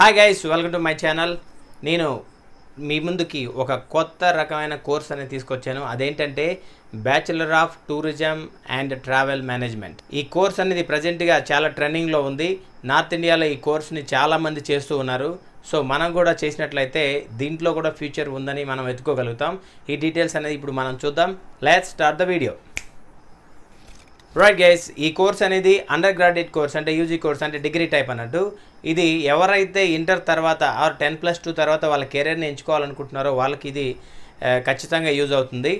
hi guys welcome to my channel నేను మీ ముందుకి ఒక కొత్త రకమైన కోర్స్ అనేది తీసుకొచ్చాను అదేంటంటే bachelor of tourism and travel management ఈ కోర్స్ అనేది ప్రజెంట్గా చాలా ట్రెండింగ్లో ఉంది నార్త్ ఇండియాలో ఈ కోర్స్ని చాలామంది చేస్తూ ఉన్నారు సో మనం కూడా చేసినట్లయితే దీంట్లో కూడా ఫ్యూచర్ ఉందని మనం వెతుకోగలుగుతాం ఈ డీటెయిల్స్ అనేది ఇప్పుడు మనం చూద్దాం let's start the video right guys ఈ కోర్స్ అనేది అండర్ గ్రాడ్యుయేట్ కోర్స్ అంటే యూజీ కోర్స్ అంటే డిగ్రీ టైప్ అన్నట్టు ఇది ఎవరైతే ఇంటర్ తర్వాత ఆర్ టెన్ ప్లస్ టూ తర్వాత వాళ్ళ కెరీర్ని ఎంచుకోవాలనుకుంటున్నారో వాళ్ళకి ఇది eh, ఖచ్చితంగా యూజ్ అవుతుంది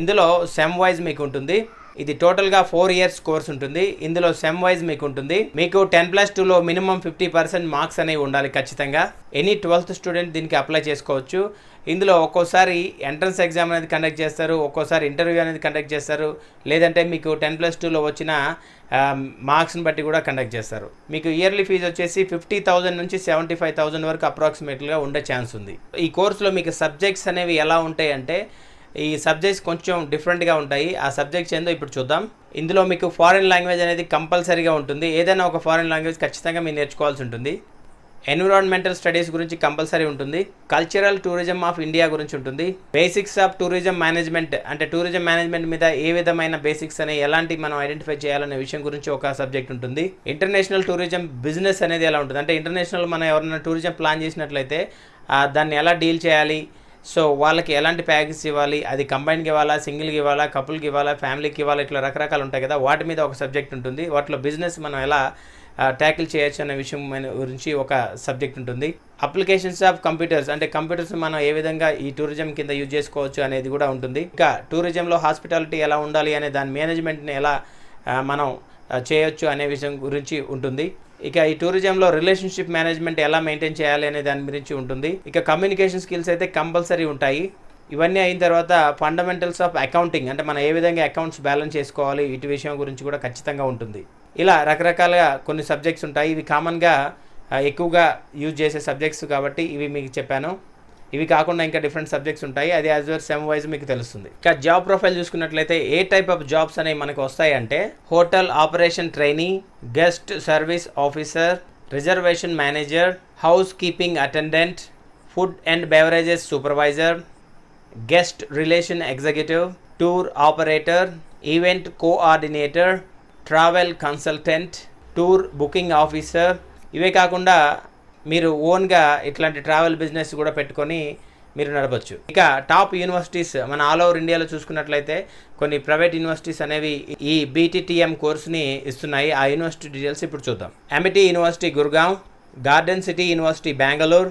ఇందులో సెమ్ వైజ్ మీకు ఉంటుంది ఇది టోటల్గా ఫోర్ ఇయర్స్ కోర్స్ ఉంటుంది ఇందులో సెమ్ వైజ్ మీకు ఉంటుంది మీకు టెన్ ప్లస్ టూలో మినిమం ఫిఫ్టీ పర్సెంట్ మార్క్స్ అనేవి ఉండాలి ఖచ్చితంగా ఎనీ ట్వెల్త్ స్టూడెంట్ దీనికి అప్లై చేసుకోవచ్చు ఇందులో ఒక్కోసారి ఎంట్రన్స్ ఎగ్జామ్ అనేది కండక్ట్ చేస్తారు ఒక్కోసారి ఇంటర్వ్యూ అనేది కండక్ట్ చేస్తారు లేదంటే మీకు టెన్ ప్లస్ టూలో వచ్చిన మార్క్స్ని బట్టి కూడా కండక్ట్ చేస్తారు మీకు ఇయర్లీ ఫీజు వచ్చేసి ఫిఫ్టీ థౌజండ్ నుంచి సెవెంటీ ఫైవ్ థౌజండ్ వరకు అప్రాక్సిమేట్గా ఉండే ఛాన్స్ ఉంది ఈ కోర్సులో మీకు సబ్జెక్ట్స్ అనేవి ఎలా ఉంటాయి అంటే ఈ సబ్జెక్ట్స్ కొంచెం డిఫరెంట్గా ఉంటాయి ఆ సబ్జెక్ట్స్ ఏందో ఇప్పుడు చూద్దాం ఇందులో మీకు ఫారిన్ లాంగ్వేజ్ అనేది కంపల్సరీగా ఉంటుంది ఏదైనా ఒక ఫారిన్ లాంగ్వేజ్ ఖచ్చితంగా మీరు నేర్చుకోవాల్సి ఉంటుంది ఎన్విరాన్మెంటల్ స్టడీస్ గురించి కంపల్సరీ ఉంటుంది కల్చరల్ టూరిజం ఆఫ్ ఇండియా గురించి ఉంటుంది బేసిక్స్ ఆఫ్ టూరిజం మేనేజ్మెంట్ అంటే టూరిజం మేనేజ్మెంట్ మీద ఏ విధమైన బేసిక్స్ అనే ఎలాంటి మనం ఐడెంటిఫై చేయాలనే విషయం గురించి ఒక సబ్జెక్ట్ ఉంటుంది ఇంటర్నేషనల్ టూరిజం బిజినెస్ అనేది ఎలా ఉంటుంది అంటే ఇంటర్నేషనల్ మనం ఎవరైనా టూరిజం ప్లాన్ చేసినట్లయితే దాన్ని ఎలా డీల్ చేయాలి సో వాళ్ళకి ఎలాంటి ప్యాకేజ్ ఇవ్వాలి అది కంబైన్కి ఇవ్వాలా సింగిల్కి ఇవ్వాలా కపుల్కి ఇవ్వాలా ఫ్యామిలీకి ఇవ్వాలా ఇట్లా రకరకాలు ఉంటాయి కదా వాటి మీద ఒక సబ్జెక్ట్ ఉంటుంది వాటిలో బిజినెస్ మనం ఎలా ట్యాకిల్ చేయొచ్చు అనే విషయం గురించి ఒక సబ్జెక్ట్ ఉంటుంది అప్లికేషన్స్ ఆఫ్ కంప్యూటర్స్ అంటే కంప్యూటర్స్ మనం ఏ విధంగా ఈ టూరిజం కింద యూజ్ చేసుకోవచ్చు అనేది కూడా ఉంటుంది ఇంకా టూరిజంలో హాస్పిటాలిటీ ఎలా ఉండాలి అనే దాని మేనేజ్మెంట్ని ఎలా మనం చేయొచ్చు అనే విషయం గురించి ఉంటుంది ఇక ఈ టూరిజంలో రిలేషన్షిప్ మేనేజ్మెంట్ ఎలా మెయింటైన్ చేయాలి అనే దాని గురించి ఉంటుంది ఇక కమ్యూనికేషన్ స్కిల్స్ అయితే కంపల్సరీ ఉంటాయి ఇవన్నీ అయిన తర్వాత ఫండమెంటల్స్ ఆఫ్ అకౌంటింగ్ అంటే మనం ఏ విధంగా అకౌంట్స్ బ్యాలెన్స్ చేసుకోవాలి ఇటు విషయం గురించి కూడా ఖచ్చితంగా ఉంటుంది ఇలా రకరకాలుగా కొన్ని సబ్జెక్ట్స్ ఉంటాయి ఇవి కామన్గా ఎక్కువగా యూజ్ చేసే సబ్జెక్ట్స్ కాబట్టి ఇవి మీకు చెప్పాను ఇవి కాకుండా ఇంకా డిఫరెంట్ సబ్జెక్ట్స్ ఉంటాయి అది యాజ్ వెల్ సెమ్ వైజ్ మీకు తెలుస్తుంది ఇంకా జాబ్ ప్రొఫైల్ చూసుకున్నట్లయితే ఏ టైప్ ఆఫ్ జాబ్స్ అనేవి మనకు వస్తాయి అంటే hotel operation training guest service officer reservation manager housekeeping attendant food and beverages supervisor guest relation executive tour operator event coordinator travel consultant tour booking officer ఇవే కాకుండా మీరు ఓన్గా ఇట్లాంటి ట్రావెల్ బిజినెస్ కూడా పెట్టుకొని మీరు నడపచ్చు ఇక టాప్ యూనివర్సిటీస్ మన ఆల్ ఓవర్ ఇండియాలో చూసుకున్నట్లయితే కొన్ని ప్రైవేట్ యూనివర్సిటీస్ అనేవి ఈ బీటీటీఎం కోర్సుని ఇస్తున్నాయి ఆ యూనివర్సిటీ డీటెయిల్స్ ఇప్పుడు చూద్దాం MIT university Gurgaon garden city university Bengaluru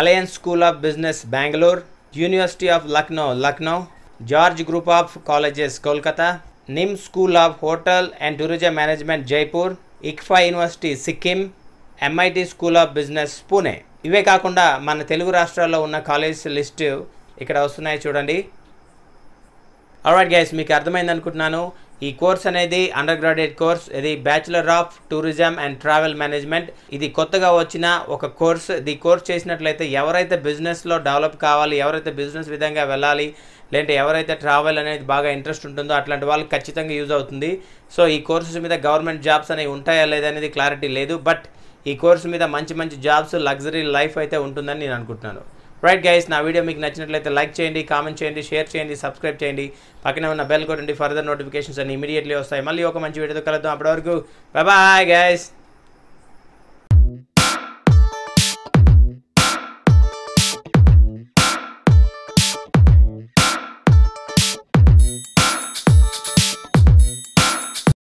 alliance school of business Bengaluru university of Lucknow Lucknow George group of colleges Kolkata NIM school of hotel and tourism management Jaipur ICFAI university Sikkim MIT school of business Pune ఇవే కాకుండా మన తెలుగు రాష్ట్రాల్లో ఉన్న కాలేజ్ లిస్టు ఇక్కడ వస్తున్నాయి చూడండి అలవాట్ గైస్ మీకు అర్థమైంది అనుకుంటున్నాను ఈ కోర్స్ అనేది అండర్ గ్రాడ్యుయేట్ కోర్స్ ఇది bachelor of tourism and travel management ఇది కొత్తగా వచ్చిన ఒక కోర్స్ ఇది కోర్స్ చేసినట్లయితే ఎవరైతే బిజినెస్లో డెవలప్ కావాలి ఎవరైతే బిజినెస్ విధంగా వెళ్ళాలి లేదంటే ఎవరైతే ట్రావెల్ అనేది బాగా ఇంట్రెస్ట్ ఉంటుందో అట్లాంటి వాళ్ళకి ఖచ్చితంగా యూజ్ అవుతుంది సో ఈ కోర్సెస్ మీద గవర్నమెంట్ జాబ్స్ అనేవి ఉంటాయా లేదనేది క్లారిటీ లేదు బట్ ఈ కోర్సు మీద మంచి మంచి జాబ్స్ లగ్జరీ లైఫ్ అయితే ఉంటుందని నేను అనుకుంటున్నాను రైట్ గైస్ నా వీడియో మీకు నచ్చినట్లయితే లైక్ చేయండి కామెంట్ చేయండి షేర్ చేయండి సబ్స్క్రైబ్ చేయండి పక్కనే ఉన్న బెల్ కొట్టండి ఫర్దర్ నోటిఫికేషన్స్ అన్ని ఇమీడియట్లీ వస్తాయి మళ్ళీ ఒక మంచి వీడియోతో కలుద్దాం అప్పటివరకు బాయ్ గైస్